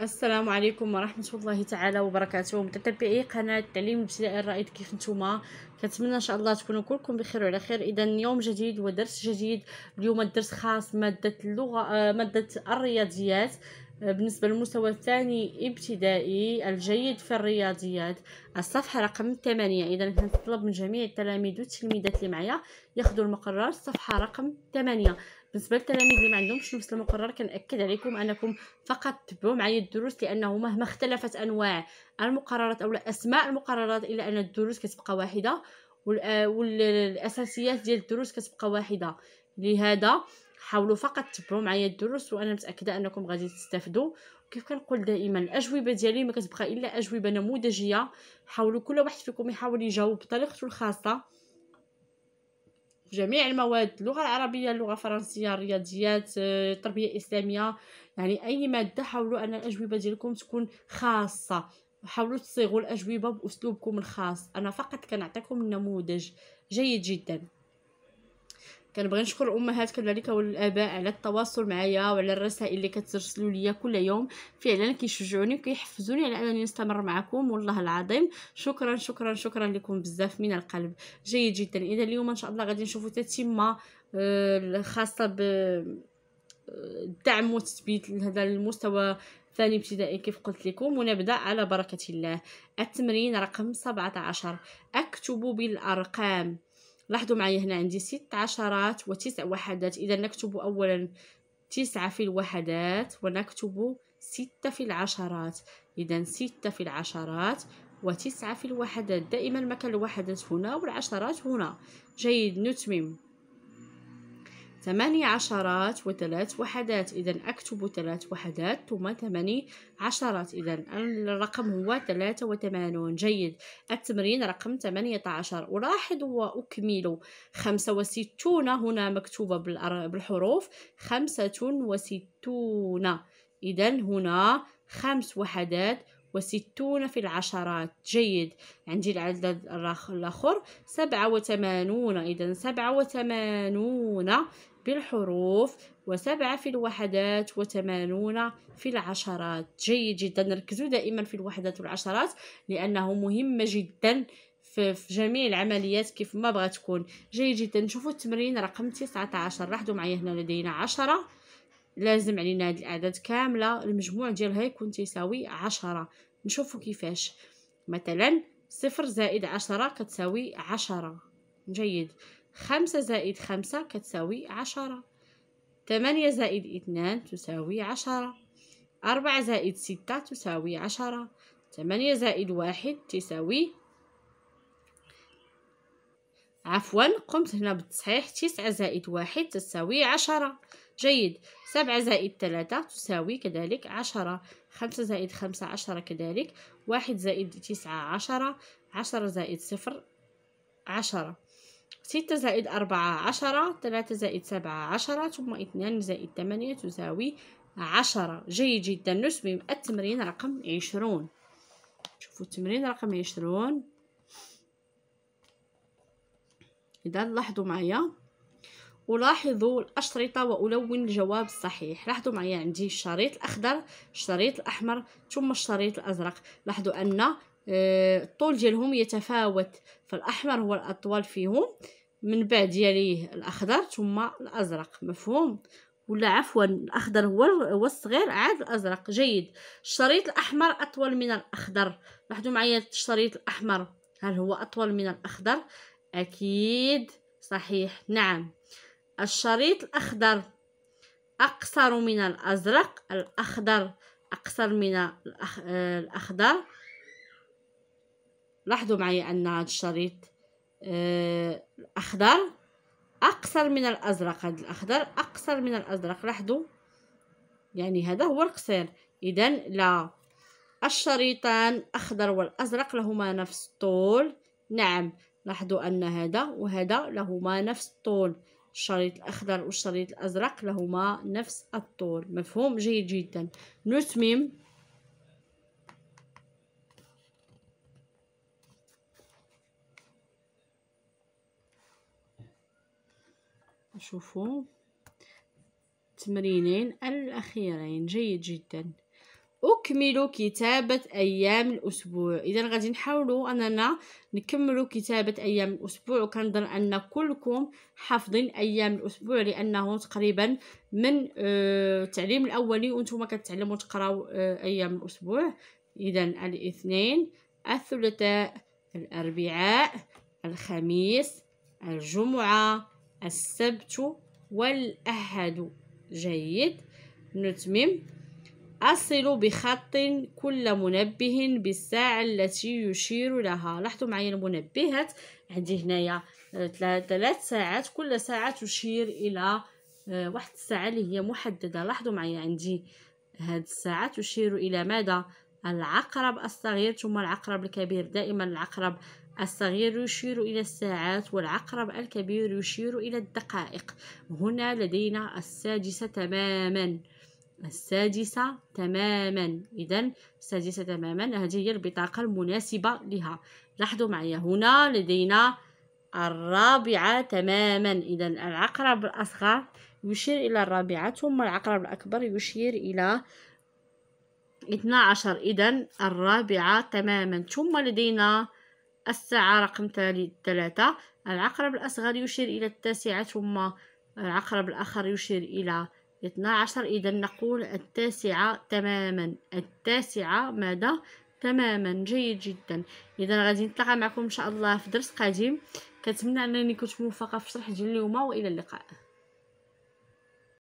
السلام عليكم ورحمه الله تعالى وبركاته متتبعي قناه تعليم الابتدائي الرائد كيف نتوما كنتمنى ان شاء الله تكونوا كلكم بخير وعلى خير اذا يوم جديد ودرس جديد اليوم الدرس خاص ماده اللغه آه، ماده الرياضيات آه، بالنسبة للمستوى الثاني ابتدائي الجيد في الرياضيات الصفحة رقم 8 إذا كنطلب من جميع التلاميذ والتلميذات اللي معايا ياخذوا المقرر الصفحة رقم 8 بالنسبه للتلاميذ اللي ما عندهمش نفس المقرر كنأكد عليكم انكم فقط تبعوا معايا الدروس لانه مهما اختلفت انواع المقررات او اسماء المقررات الا ان الدروس كتبقى واحده آه، والاساسيات ديال الدروس كتبقى واحده لهذا حاولوا فقط تبعوا معايا الدروس وانا متاكده انكم غادي تستافدوا كيف كنقول دائما الاجوبه ديالي ما كتبقى الا اجوبه نموذجيه حاولوا كل واحد فيكم يحاول يجاوب بطريقته الخاصه جميع المواد اللغه العربيه اللغه الفرنسيه الرياضيات آه، التربيه الاسلاميه يعني اي ماده حاولوا ان الاجوبه ديالكم تكون خاصه حاولوا تصيغوا الاجوبه باسلوبكم الخاص انا فقط كنعطيكم نموذج جيد جدا كنبغي نشكر الامهات كذلك والاباء على التواصل معايا وعلى الرسائل اللي كترسلوا ليا كل يوم فعلا كيشجعوني وكيحفزوني على انني نستمر معكم والله العظيم شكرا شكرا شكرا لكم بزاف من القلب جيد جدا اذا اليوم ان شاء الله غادي نشوفوا تتمه آه، خاصه ب الدعم آه، وتثبيت لهذا المستوى ثاني ابتدائي كيف قلت لكم ونبدا على بركه الله التمرين رقم 17 اكتب بالارقام لاحظوا معي هنا عندي ست عشرات وتسع وحدات إذا نكتب أولا تسعة في الوحدات ونكتب ستة في العشرات إذا ستة في العشرات وتسعة في الوحدات دائما مكان الوحدات هنا والعشرات هنا جيد نتمم ثماني عشرات وثلاث وحدات إذا أكتب ثلاث وحدات ثم ثماني عشرات إذا الرقم هو ثلاثة وثمانون جيد التمرين رقم ثمانية عشر ألاحظ وأكمل خمسة وستون هنا مكتوبة بالحروف خمسة وستون إذا هنا خمس وحدات وستون في العشرات جيد عندي العدد الآخر سبعة وثمانون إذا سبعة وثمانون بالحروف وسبعة في الوحدات وثمانون في العشرات جيد جدا ركزوا دائما في الوحدات والعشرات لأنه مهمة جدا في جميع العمليات كيف ما بغى تكون جيد جدا نشوفوا التمرين رقم 19 لاحظوا معايا هنا لدينا عشرة لازم علينا هاد الاعداد كامله المجموع ديالها يكون تساوي عشرة نشوفوا كيفاش مثلا صفر زائد عشرة كتساوي عشرة جيد خمسة زائد خمسة كتساوي عشرة ثمانية زائد اثنان تساوي عشرة أربعة زائد ستة تساوي عشرة ثمانية زائد واحد تساوي عفوا قمت هنا بالتصحيح تسعة زائد واحد تساوي عشرة جيد سبعة زائد ثلاثة تساوي كذلك عشرة خمسة زائد خمسة عشرة كذلك واحد زائد تسعة عشرة عشرة زائد صفر عشرة ستة زائد أربعة عشرة ثلاثة زائد سبعة عشرة ثم اثنان زائد ثمانية تساوي عشرة جيد جدا نتمم التمرين رقم عشرون شوفوا التمرين رقم عشرون إذا لاحظوا معايا ولاحظوا الأشرطة وألون الجواب الصحيح لاحظوا معايا عندي الشريط الأخضر الشريط الأحمر ثم الشريط الأزرق لاحظوا أن الطول آه، ديالهم يتفاوت فالاحمر هو الاطول فيهم من بعد يليه الاخضر ثم الازرق مفهوم ولا عفوا الاخضر هو هو الصغير عاد الازرق جيد الشريط الاحمر اطول من الاخضر لاحظوا معايا الشريط الاحمر هل هو اطول من الاخضر اكيد صحيح نعم الشريط الاخضر اقصر من الازرق الاخضر اقصر من الأخ... آه، الاخضر لاحظوا معي أن هذا الشريط آه، الأخضر أقصر من الأزرق هذا الأخضر أقصر من الأزرق لاحظوا يعني هذا هو القصير إذا لا الشريطان الأخضر والأزرق لهما نفس الطول نعم لاحظوا أن هذا وهذا لهما نفس الطول الشريط الأخضر والشريط الأزرق لهما نفس الطول مفهوم جيد جدا نتمم نشوفو تمرينين الأخيرين جيد جدا أكمل كتابة أيام الأسبوع إذا غادي نحاولوا أننا نكملوا كتابة أيام الأسبوع وكنظن أن كلكم حافظين أيام الأسبوع لأنه تقريبا من آه، التعليم الأولي وأنتم كتعلموا تقراو آه، أيام الأسبوع إذا الاثنين الثلاثاء الأربعاء الخميس الجمعة السبت والأحد جيد نتمم أصل بخط كل منبه بالساعة التي يشير لها لاحظوا معايا المنبهات عندي هنايا آه، ثلاث ساعات كل ساعة تشير إلى آه، واحد الساعة اللي هي محددة لاحظوا معايا عندي هاد الساعة تشير إلى ماذا العقرب الصغير ثم العقرب الكبير دائما العقرب الصغير يشير إلى الساعات والعقرب الكبير يشير إلى الدقائق هنا لدينا السادسة تماما السادسة تماما إذا السادسة تماما هذه هي البطاقة المناسبة لها لاحظوا معي هنا لدينا الرابعة تماما إذا العقرب الأصغر يشير إلى الرابعة ثم العقرب الأكبر يشير إلى 12 إذا الرابعة تماما ثم لدينا الساعة رقم ثلاثة العقرب الأصغر يشير إلى التاسعة ثم العقرب الآخر يشير إلى اثنا عشر إذا نقول التاسعة تماما التاسعة ماذا تماما جيد جدا إذا غادي نتلاقى معكم إن شاء الله في درس قادم كنتمنى أنني كنت موفقة في شرح ديال اليوم وإلى اللقاء